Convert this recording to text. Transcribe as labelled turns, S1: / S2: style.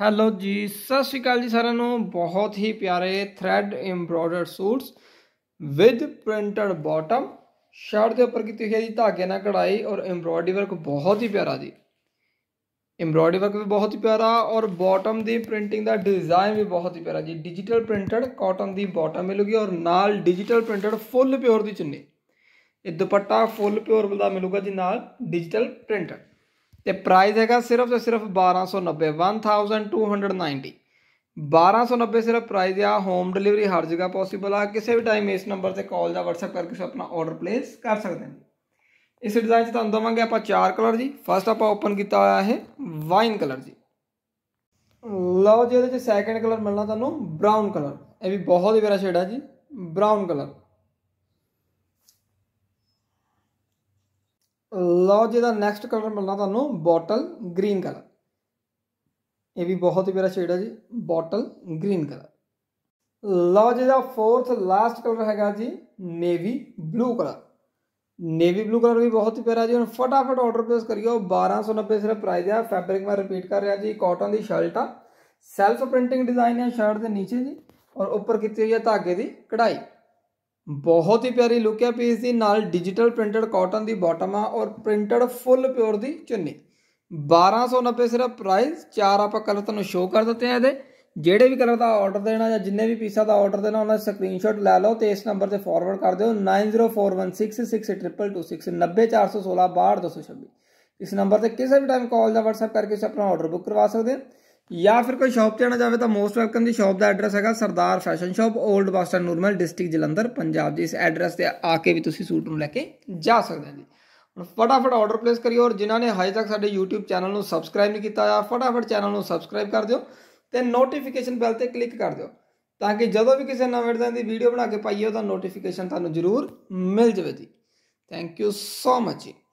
S1: hello ਜੀ ਸਤਿ ਸ਼੍ਰੀ ਅਕਾਲ ਜੀ ਸਾਰਿਆਂ ਨੂੰ ਬਹੁਤ ਹੀ ਪਿਆਰੇ thread embroider suits with printed bottom shirt ਦੇ ਉੱਪਰ ਕੀਤੀ ਹੋਈ ਹੈ ਜੀ ਧਾਗੇ ਨਾਲ ਕਢਾਈ ਔਰ ਐਮਬ੍ਰੋਇਡਰੀ ਵਰਕ ਬਹੁਤ ਹੀ ਪਿਆਰਾ ਜੀ ਐਮਬ੍ਰੋਇਡਰੀ ਵਰਕ ਵੀ ਬਹੁਤ ਹੀ ਪਿਆਰਾ ਔਰ ਬਾਟਮ ਦੀ ਪ੍ਰਿੰਟਿੰਗ ਦਾ ਡਿਜ਼ਾਈਨ ਵੀ ਬਹੁਤ ਹੀ ਪਿਆਰਾ ਜੀ ਡਿਜੀਟਲ ਪ੍ਰਿੰਟਡ ਕਾਟਨ ਦੀ ਬਾਟਮ ਮਿਲੂਗੀ ਔਰ ਨਾਲ ਡਿਜੀਟਲ ਪ੍ਰਿੰਟਡ ਫੁੱਲ ਪਿਓਰ ਦੀ ਚੁੰਨੀ ਇਹ ਦੁਪੱਟਾ ਫੁੱਲ ਪਿਓਰ ਦਾ ਮਿਲੂਗਾ ਜੀ ਨਾਲ ਡਿਜੀਟਲ ਪ੍ਰਿੰਟਡ ਤੇ ਪ੍ਰਾਈਸ ਹੈਗਾ ਸਿਰਫ ਤੇ ਸਿਰਫ 1290 1290 1290 ਸਿਰਫ ਪ੍ਰਾਈਸ ਆ ਹੋਮ ਡਿਲੀਵਰੀ ਹਰ ਜਗ੍ਹਾ ਪੋਸੀਬਲ ਆ ਕਿਸੇ ਵੀ ਟਾਈਮ ਇਸ ਨੰਬਰ ਤੇ ਕਾਲ ਜਾਂ WhatsApp ਕਰਕੇ ਸੋ ਆਪਣਾ ਆਰਡਰ ਪਲੇਸ ਕਰ ਸਕਦੇ ਹੋ ਇਸ ਡਿਜ਼ਾਈਨ 'ਚ ਤੁਹਾਨੂੰ ਦਵਾਂਗੇ ਆਪਾਂ ਚਾਰ ਕਲਰ ਜੀ ਫਸਟ ਆਪਾਂ ਓਪਨ ਕੀਤਾ ਹੋਇਆ ਹੈ ਵਾਈਨ ਕਲਰ ਜੀ ਲਓ ਜੀ ਇਹਦੇ 'ਚ ਸੈਕੰਡ ਕਲਰ ਮਿਲਣਾ ਤੁਹਾਨੂੰ ਬ੍ਰਾਊਨ ਕਲਰ ਇਹ ਵੀ ਬਹੁਤ ਹੀ ਵੇਰਾ ਸ਼ੇਡ ਆ ਜੀ ਬ੍ਰਾਊਨ ਕਲਰ ਲਓ ਜਿਹਦਾ ਨੈਕਸਟ ਕਲਰ ਮਿਲਣਾ ਤੁਹਾਨੂੰ ਬੋਟਲ ਗ੍ਰੀਨ ਕਲਰ ਇਹ ਵੀ ਬਹੁਤ ਹੀ ਪਿਆਰਾ ਸ਼ੇਡ ਹੈ ਜੀ ਬੋਟਲ ਗ੍ਰੀਨ ਕਲਰ ਲਓ ਜਿਹਦਾ ਫੋਰਥ ਲਾਸਟ ਕਲਰ ਹੈਗਾ ਜੀ navy blue colour navy blue colour ਵੀ ਬਹੁਤ ਹੀ ਪਿਆਰਾ ਜੀ ਹੁਣ ਫਟਾਫਟ ਆਰਡਰ ਪਲੇਸ ਕਰਿਓ 1290 ਸਿਰਫ ਪ੍ਰਾਈਸ ਹੈ ਫੈਬਰਿਕ ਮੈਂ ਰਿਪੀਟ ਕਰ ਰਿਹਾ ਜੀ ਕਾਟਨ ਦੀ ਸ਼ਰਟ ਆ ਸੈਲਫ ਪ੍ਰਿੰਟਿੰਗ ਡਿਜ਼ਾਈਨ ਹੈ ਸ਼ਰਟ ਦੇ ਨੀਚੇ ਜੀ ਔਰ ਉੱਪਰ ਕੀਤੀ ਹੋਈ ਹੈ ਧਾਗੇ ਦੀ ਕਢਾਈ ਬਹੁਤ ਹੀ ਪਿਆਰੀ ਲੁੱਕ ਹੈ ਪੀਸ ਦੀ ਨਾਲ ਡਿਜੀਟਲ ਪ੍ਰਿੰਟਡ ਕਾਟਨ ਦੀ ਬਾਟਮ ਆ ਔਰ ਪ੍ਰਿੰਟਡ ਫੁੱਲ ਪਿਓਰ ਦੀ ਚੁੰਨੀ 1290 ਸਿਰਫ ਪ੍ਰਾਈਸ ਚਾਰ ਆਪਾਂ ਕਲਰ ਤੁਹਾਨੂੰ ਸ਼ੋਅ ਕਰ ਦਿੱਤੇ ਆ ਇਹਦੇ ਜਿਹੜੇ ਵੀ ਕਲਰ ਦਾ ਆਰਡਰ ਦੇਣਾ ਜਾਂ ਜਿੰਨੇ ਵੀ ਪੀਸਾਂ ਦਾ ਆਰਡਰ ਦੇਣਾ ਉਹਨਾਂ ਦਾ ਸਕਰੀਨਸ਼ਾਟ ਲੈ ਲਓ ਤੇ ਇਸ ਨੰਬਰ ਤੇ ਫਾਰਵਰਡ ਕਰ ਦਿਓ 904166222690416216 ਇਸ ਨੰਬਰ ਤੇ ਕਿਸੇ ਵੀ ਟਾਈਮ ਕਾਲ ਜਾਂ WhatsApp ਕਰਕੇ ਤੁਸੀਂ ਆਪਣਾ ਆਰਡਰ ਬੁੱਕ ਕਰਵਾ ਸਕਦੇ ਹੋ ਜਾਂ ਫਿਰ ਕੋਈ ਸ਼ਾਪ ਤੇ ਆਣਾ ਜਾਵੇ ਤਾਂ ਮੋਸਟ ਵੈਲਕਮ ਦੀ ਸ਼ਾਪ ਦਾ ਐਡਰੈਸ ਹੈਗਾ ਸਰਦਾਰ ਫੈਸ਼ਨ ਸ਼ਾਪ 올ਡ ਬਾਸਟਰ ਨੋਰਮਲ ਡਿਸਟ੍ਰਿਕਟ ਜਲੰਧਰ ਪੰਜਾਬ ਦੇ ਇਸ ਐਡਰੈਸ ਤੇ ਆ ਕੇ ਵੀ ਤੁਸੀਂ ਸੂਟ ਨੂੰ ਲੈ ਕੇ ਜਾ ਸਕਦੇ ਹੋ ਜੀ ਹੁਣ ਫਟਾਫਟ ਆਰਡਰ ਪਲੇਸ ਕਰਿਓ ਔਰ ਜਿਨ੍ਹਾਂ ਨੇ ਹਜੇ ਤੱਕ ਸਾਡੇ YouTube ਚੈਨਲ ਨੂੰ ਸਬਸਕ੍ਰਾਈਬ ਨਹੀਂ ਕੀਤਾ ਆ ਫਟਾਫਟ ਚੈਨਲ ਨੂੰ ਸਬਸਕ੍ਰਾਈਬ ਕਰ ਦਿਓ ਤੇ ਨੋਟੀਫਿਕੇਸ਼ਨ ਬੈਲ ਤੇ ਕਲਿੱਕ ਕਰ ਦਿਓ ਤਾਂ ਕਿ ਜਦੋਂ ਵੀ ਕਿਸੇ ਨਵੇਂ ਇਦਾਂ ਦੀ ਵੀਡੀਓ ਬਣਾ ਕੇ ਪਾਈਏ ਉਹਦਾ ਨੋਟੀਫਿਕੇਸ਼ਨ ਤੁਹਾਨੂੰ ਜ਼ਰੂਰ ਮਿਲ ਜਾਵੇ ਜੀ ਥੈਂਕ ਯੂ ਸੋ ਮਚ ਜੀ